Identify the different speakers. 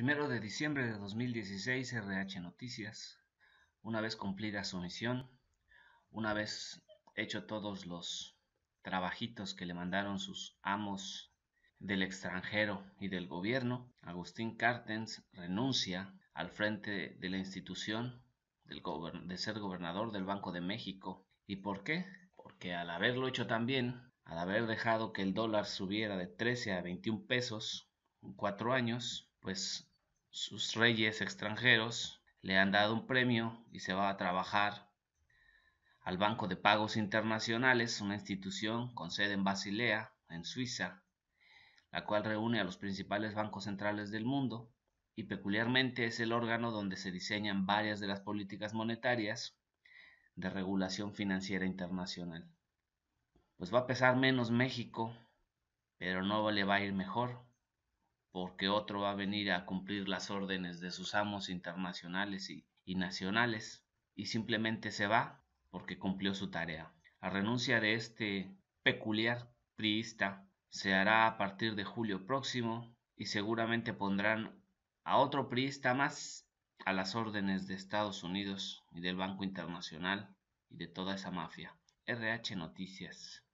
Speaker 1: primero de diciembre de 2016, RH Noticias, una vez cumplida su misión, una vez hecho todos los trabajitos que le mandaron sus amos del extranjero y del gobierno, Agustín Cartens renuncia al frente de la institución del de ser gobernador del Banco de México. ¿Y por qué? Porque al haberlo hecho también, al haber dejado que el dólar subiera de 13 a 21 pesos en cuatro años, pues sus reyes extranjeros le han dado un premio y se va a trabajar al Banco de Pagos Internacionales, una institución con sede en Basilea, en Suiza, la cual reúne a los principales bancos centrales del mundo y peculiarmente es el órgano donde se diseñan varias de las políticas monetarias de regulación financiera internacional. Pues va a pesar menos México, pero no le va a ir mejor porque otro va a venir a cumplir las órdenes de sus amos internacionales y, nacionales, y simplemente se va porque cumplió su tarea. La renuncia de este peculiar priista se hará a partir de julio próximo y seguramente pondrán a otro priista más a las órdenes de Estados Unidos y del Banco Internacional y de toda esa mafia. RH Noticias.